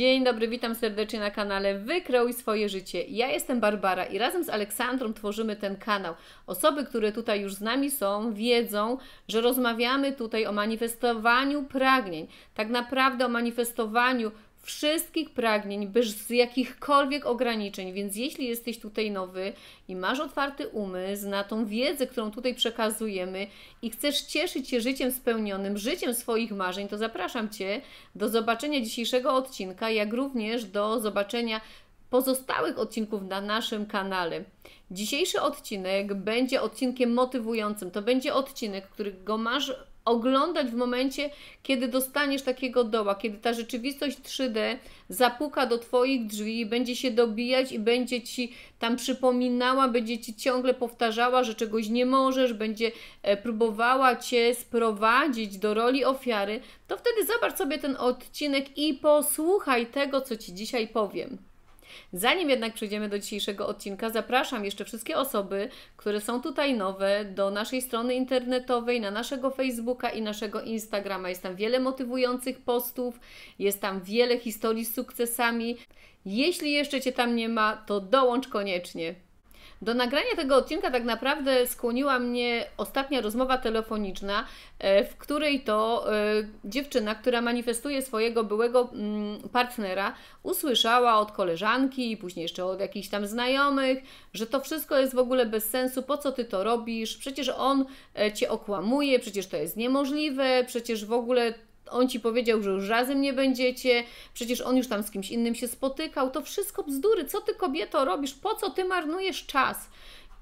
Dzień dobry, witam serdecznie na kanale Wykreuj swoje życie. Ja jestem Barbara i razem z Aleksandrą tworzymy ten kanał. Osoby, które tutaj już z nami są, wiedzą, że rozmawiamy tutaj o manifestowaniu pragnień, tak naprawdę o manifestowaniu wszystkich pragnień, bez jakichkolwiek ograniczeń. Więc jeśli jesteś tutaj nowy i masz otwarty umysł na tą wiedzę, którą tutaj przekazujemy i chcesz cieszyć się życiem spełnionym, życiem swoich marzeń, to zapraszam Cię do zobaczenia dzisiejszego odcinka, jak również do zobaczenia pozostałych odcinków na naszym kanale. Dzisiejszy odcinek będzie odcinkiem motywującym. To będzie odcinek, którego masz oglądać w momencie, kiedy dostaniesz takiego doła, kiedy ta rzeczywistość 3D zapuka do Twoich drzwi i będzie się dobijać i będzie Ci tam przypominała, będzie Ci ciągle powtarzała, że czegoś nie możesz, będzie e, próbowała Cię sprowadzić do roli ofiary, to wtedy zobacz sobie ten odcinek i posłuchaj tego, co Ci dzisiaj powiem. Zanim jednak przejdziemy do dzisiejszego odcinka, zapraszam jeszcze wszystkie osoby, które są tutaj nowe, do naszej strony internetowej, na naszego Facebooka i naszego Instagrama. Jest tam wiele motywujących postów, jest tam wiele historii z sukcesami. Jeśli jeszcze Cię tam nie ma, to dołącz koniecznie. Do nagrania tego odcinka tak naprawdę skłoniła mnie ostatnia rozmowa telefoniczna, e, w której to e, dziewczyna, która manifestuje swojego byłego mm, partnera, usłyszała od koleżanki i później jeszcze od jakichś tam znajomych, że to wszystko jest w ogóle bez sensu, po co ty to robisz, przecież on e, cię okłamuje, przecież to jest niemożliwe, przecież w ogóle on ci powiedział, że już razem nie będziecie, przecież on już tam z kimś innym się spotykał. To wszystko bzdury. Co ty kobieto robisz? Po co ty marnujesz czas?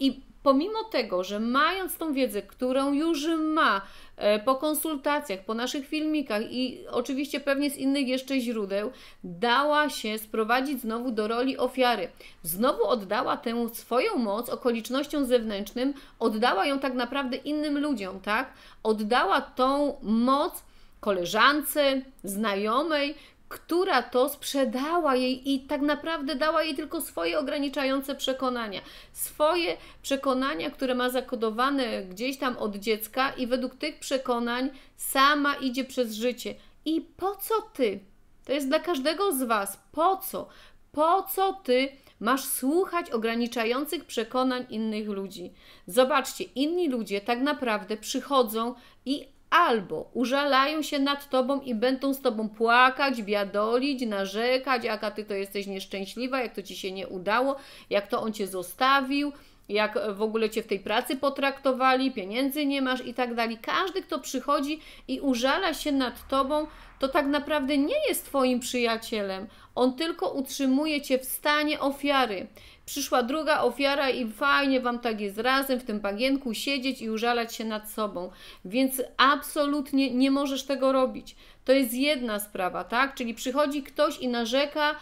I pomimo tego, że mając tą wiedzę, którą już ma e, po konsultacjach, po naszych filmikach i oczywiście pewnie z innych jeszcze źródeł, dała się sprowadzić znowu do roli ofiary. Znowu oddała tę swoją moc okolicznościom zewnętrznym, oddała ją tak naprawdę innym ludziom, tak? Oddała tą moc koleżance, znajomej, która to sprzedała jej i tak naprawdę dała jej tylko swoje ograniczające przekonania. Swoje przekonania, które ma zakodowane gdzieś tam od dziecka, i według tych przekonań sama idzie przez życie. I po co ty? To jest dla każdego z Was. Po co? Po co ty masz słuchać ograniczających przekonań innych ludzi? Zobaczcie, inni ludzie tak naprawdę przychodzą i albo użalają się nad tobą i będą z tobą płakać, biadolić, narzekać, jaka ty to jesteś nieszczęśliwa, jak to ci się nie udało, jak to on cię zostawił, jak w ogóle cię w tej pracy potraktowali, pieniędzy nie masz i tak dalej. Każdy, kto przychodzi i użala się nad tobą, to tak naprawdę nie jest twoim przyjacielem. On tylko utrzymuje cię w stanie ofiary. Przyszła druga ofiara i fajnie wam tak jest razem w tym bagienku siedzieć i użalać się nad sobą. Więc absolutnie nie możesz tego robić. To jest jedna sprawa, tak? Czyli przychodzi ktoś i narzeka,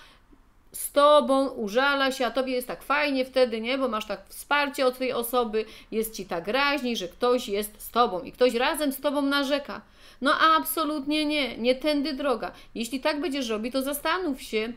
z tobą, użala się, a tobie jest tak fajnie wtedy, nie? Bo masz tak wsparcie od tej osoby, jest ci tak raźniej, że ktoś jest z tobą i ktoś razem z tobą narzeka. No absolutnie nie, nie tędy droga. Jeśli tak będziesz robił, to zastanów się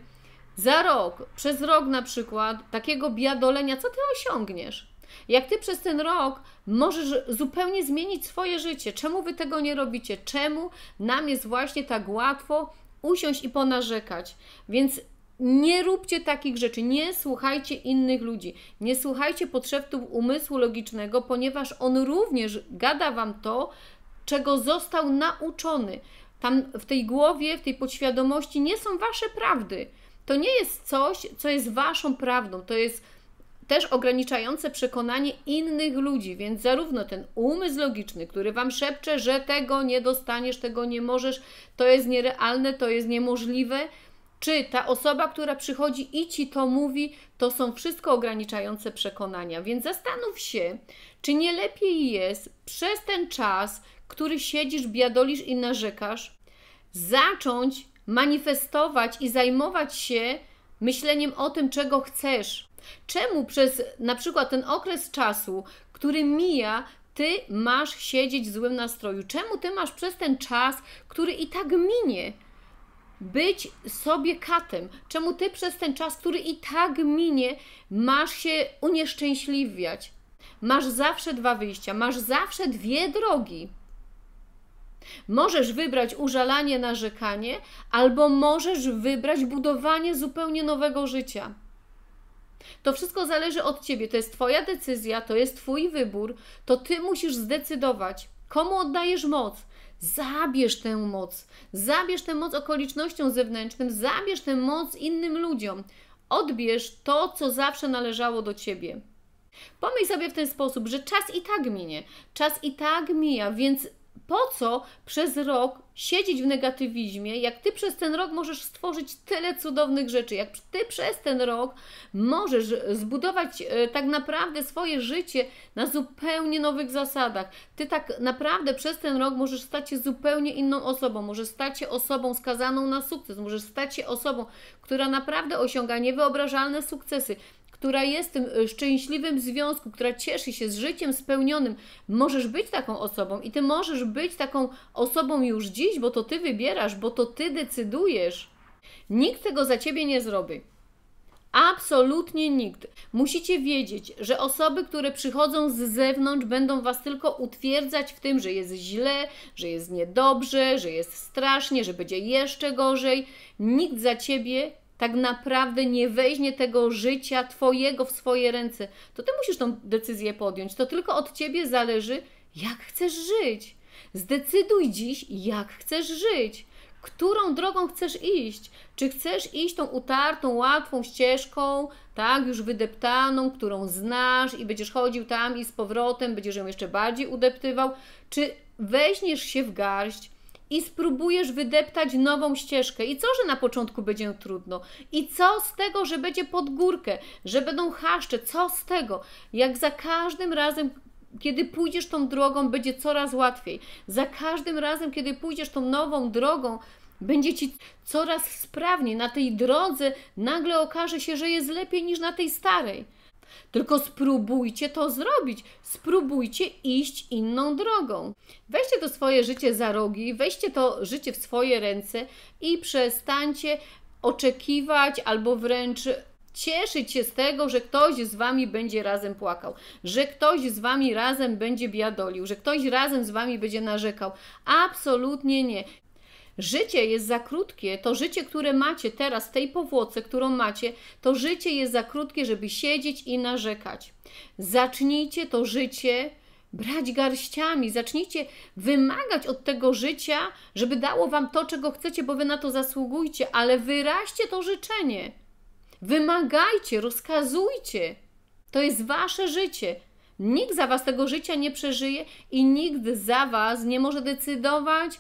za rok, przez rok na przykład, takiego biadolenia, co ty osiągniesz? Jak ty przez ten rok możesz zupełnie zmienić swoje życie? Czemu wy tego nie robicie? Czemu nam jest właśnie tak łatwo usiąść i ponarzekać? Więc nie róbcie takich rzeczy, nie słuchajcie innych ludzi, nie słuchajcie podszeptów umysłu logicznego, ponieważ on również gada wam to, czego został nauczony. Tam w tej głowie, w tej podświadomości nie są wasze prawdy. To nie jest coś, co jest waszą prawdą, to jest też ograniczające przekonanie innych ludzi, więc zarówno ten umysł logiczny, który wam szepcze, że tego nie dostaniesz, tego nie możesz, to jest nierealne, to jest niemożliwe czy ta osoba, która przychodzi i ci to mówi, to są wszystko ograniczające przekonania. Więc zastanów się, czy nie lepiej jest przez ten czas, który siedzisz, biadolisz i narzekasz, zacząć manifestować i zajmować się myśleniem o tym, czego chcesz. Czemu przez na przykład ten okres czasu, który mija, ty masz siedzieć w złym nastroju? Czemu ty masz przez ten czas, który i tak minie, być sobie katem. Czemu ty przez ten czas, który i tak minie, masz się unieszczęśliwiać? Masz zawsze dwa wyjścia, masz zawsze dwie drogi. Możesz wybrać użalanie, narzekanie, albo możesz wybrać budowanie zupełnie nowego życia. To wszystko zależy od ciebie, to jest twoja decyzja, to jest twój wybór, to ty musisz zdecydować, komu oddajesz moc Zabierz tę moc, zabierz tę moc okolicznościom zewnętrznym, zabierz tę moc innym ludziom. Odbierz to, co zawsze należało do ciebie. Pomyśl sobie w ten sposób, że czas i tak minie, czas i tak mija, więc po co przez rok siedzieć w negatywizmie, jak ty przez ten rok możesz stworzyć tyle cudownych rzeczy, jak ty przez ten rok możesz zbudować e, tak naprawdę swoje życie na zupełnie nowych zasadach. Ty tak naprawdę przez ten rok możesz stać się zupełnie inną osobą, możesz stać się osobą skazaną na sukces, możesz stać się osobą, która naprawdę osiąga niewyobrażalne sukcesy która jest w tym e, szczęśliwym związku, która cieszy się z życiem spełnionym. Możesz być taką osobą i ty możesz być taką osobą już dziś, bo to ty wybierasz, bo to ty decydujesz. Nikt tego za ciebie nie zrobi. Absolutnie nikt. Musicie wiedzieć, że osoby, które przychodzą z zewnątrz, będą Was tylko utwierdzać w tym, że jest źle, że jest niedobrze, że jest strasznie, że będzie jeszcze gorzej. Nikt za Ciebie tak naprawdę nie weźmie tego życia Twojego w swoje ręce, to Ty musisz tą decyzję podjąć. To tylko od Ciebie zależy, jak chcesz żyć. Zdecyduj dziś, jak chcesz żyć. Którą drogą chcesz iść? Czy chcesz iść tą utartą, łatwą ścieżką, tak, już wydeptaną, którą znasz i będziesz chodził tam i z powrotem, będziesz ją jeszcze bardziej udeptywał? Czy weźmiesz się w garść, i spróbujesz wydeptać nową ścieżkę. I co, że na początku będzie trudno? I co z tego, że będzie pod górkę, że będą chaszcze. Co z tego? Jak za każdym razem kiedy pójdziesz tą drogą, będzie coraz łatwiej. Za każdym razem, kiedy pójdziesz tą nową drogą, będzie ci coraz sprawniej. Na tej drodze nagle okaże się, że jest lepiej niż na tej starej. Tylko spróbujcie to zrobić. Spróbujcie iść inną drogą. Weźcie to swoje życie za rogi, weźcie to życie w swoje ręce i przestańcie oczekiwać albo wręcz cieszyć się z tego, że ktoś z wami będzie razem płakał, że ktoś z wami razem będzie biadolił, że ktoś razem z wami będzie narzekał. Absolutnie nie. Życie jest za krótkie, to życie, które macie teraz, w tej powłoce, którą macie, to życie jest za krótkie, żeby siedzieć i narzekać. Zacznijcie to życie brać garściami, zacznijcie wymagać od tego życia, żeby dało wam to, czego chcecie, bo wy na to zasługujcie, ale wyraźcie to życzenie. Wymagajcie, rozkazujcie. To jest wasze życie. Nikt za Was tego życia nie przeżyje i nikt za Was nie może decydować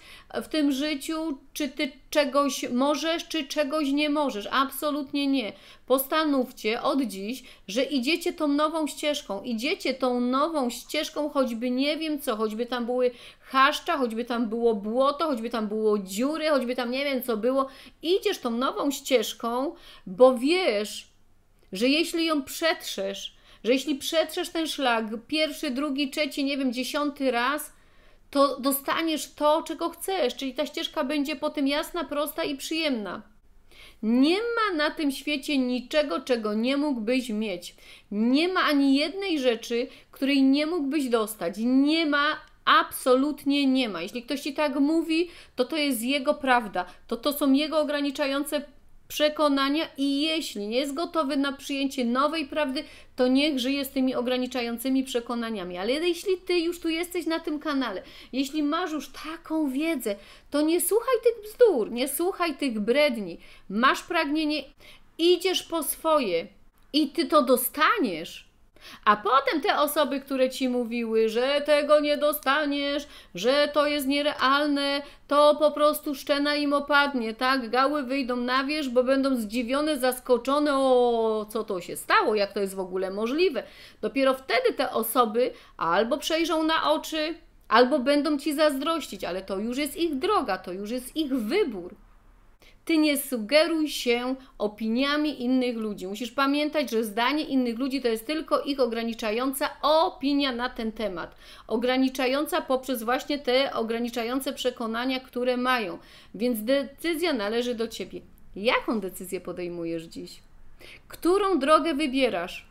w tym życiu, czy Ty czegoś możesz, czy czegoś nie możesz. Absolutnie nie. Postanówcie od dziś, że idziecie tą nową ścieżką. Idziecie tą nową ścieżką, choćby nie wiem co, choćby tam były chaszcza, choćby tam było błoto, choćby tam było dziury, choćby tam nie wiem co było. Idziesz tą nową ścieżką, bo wiesz, że jeśli ją przetrzesz, że jeśli przetrzesz ten szlak pierwszy, drugi, trzeci, nie wiem, dziesiąty raz, to dostaniesz to, czego chcesz, czyli ta ścieżka będzie potem jasna, prosta i przyjemna. Nie ma na tym świecie niczego, czego nie mógłbyś mieć. Nie ma ani jednej rzeczy, której nie mógłbyś dostać. Nie ma Absolutnie nie ma. Jeśli ktoś ci tak mówi, to to jest jego prawda, to to są jego ograniczające przekonania i jeśli nie jest gotowy na przyjęcie nowej prawdy, to niech żyje z tymi ograniczającymi przekonaniami. Ale jeśli ty już tu jesteś na tym kanale, jeśli masz już taką wiedzę, to nie słuchaj tych bzdur, nie słuchaj tych bredni. Masz pragnienie, idziesz po swoje i ty to dostaniesz. A potem te osoby, które ci mówiły, że tego nie dostaniesz, że to jest nierealne, to po prostu szczena im opadnie, tak? Gały wyjdą na wierzch, bo będą zdziwione, zaskoczone, o co to się stało, jak to jest w ogóle możliwe. Dopiero wtedy te osoby albo przejrzą na oczy, albo będą ci zazdrościć, ale to już jest ich droga, to już jest ich wybór. Ty nie sugeruj się opiniami innych ludzi. Musisz pamiętać, że zdanie innych ludzi to jest tylko ich ograniczająca opinia na ten temat. Ograniczająca poprzez właśnie te ograniczające przekonania, które mają. Więc decyzja należy do ciebie. Jaką decyzję podejmujesz dziś? Którą drogę wybierasz?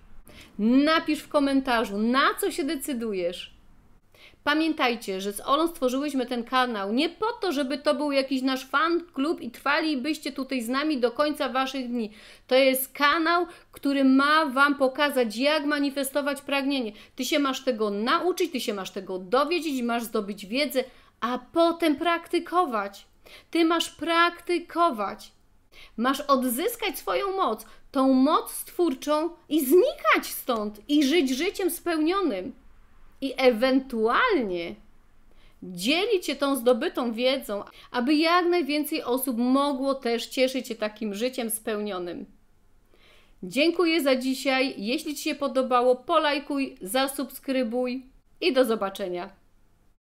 Napisz w komentarzu, na co się decydujesz. Pamiętajcie, że z Olą stworzyłyśmy ten kanał nie po to, żeby to był jakiś nasz fan klub i trwalibyście tutaj z nami do końca waszych dni. To jest kanał, który ma wam pokazać, jak manifestować pragnienie. Ty się masz tego nauczyć, ty się masz tego dowiedzieć, masz zdobyć wiedzę, a potem praktykować. Ty masz praktykować. Masz odzyskać swoją moc, tą moc stwórczą i znikać stąd i żyć życiem spełnionym i ewentualnie dzielić się tą zdobytą wiedzą, aby jak najwięcej osób mogło też cieszyć się takim życiem spełnionym. Dziękuję za dzisiaj. Jeśli Ci się podobało, polajkuj, zasubskrybuj i do zobaczenia.